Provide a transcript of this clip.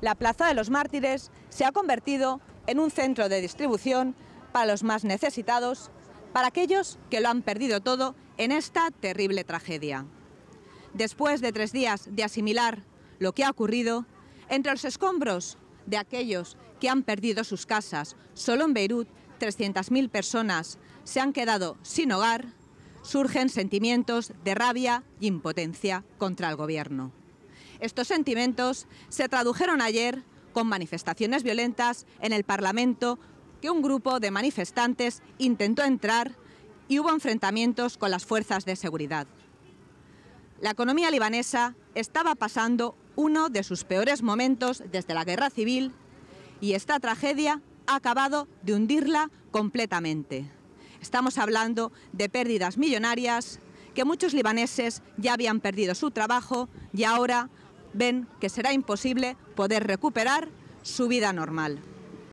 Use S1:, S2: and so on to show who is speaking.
S1: la Plaza de los Mártires se ha convertido en un centro de distribución para los más necesitados, para aquellos que lo han perdido todo en esta terrible tragedia. Después de tres días de asimilar lo que ha ocurrido, entre los escombros de aquellos que han perdido sus casas, solo en Beirut 300.000 personas se han quedado sin hogar, surgen sentimientos de rabia y impotencia contra el gobierno. Estos sentimientos se tradujeron ayer con manifestaciones violentas en el Parlamento que un grupo de manifestantes intentó entrar y hubo enfrentamientos con las fuerzas de seguridad. La economía libanesa estaba pasando uno de sus peores momentos desde la guerra civil y esta tragedia ha acabado de hundirla completamente. Estamos hablando de pérdidas millonarias que muchos libaneses ya habían perdido su trabajo y ahora ven que será imposible poder recuperar su vida normal.